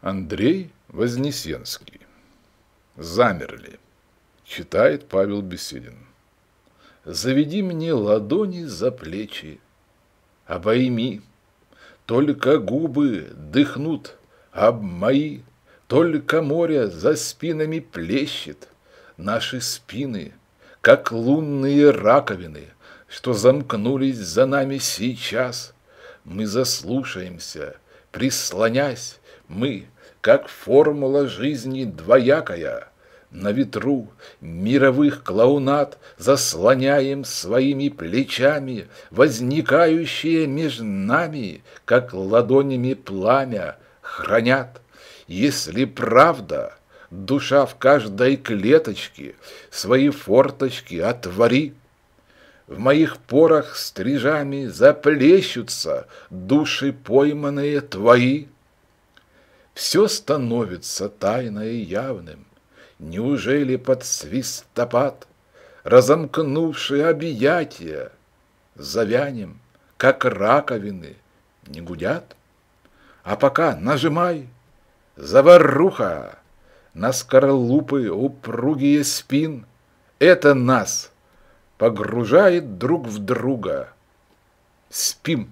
Андрей Вознесенский. «Замерли», — читает Павел Беседин. «Заведи мне ладони за плечи, обойми, только губы дыхнут об мои, только море за спинами плещет, наши спины, как лунные раковины, что замкнулись за нами сейчас. Мы заслушаемся» прислонясь, мы, как формула жизни двоякая, на ветру мировых клоунат Заслоняем своими плечами Возникающие между нами, Как ладонями пламя, хранят. Если правда, душа в каждой клеточке Свои форточки отвори, в моих порах стрижами заплещутся Души пойманные твои. Все становится тайное и явным. Неужели под свистопад, Разомкнувши объятия, Завянем, как раковины, не гудят? А пока нажимай, заваруха, На скорлупы упругие спин, Это нас — погружает друг в друга. Спим.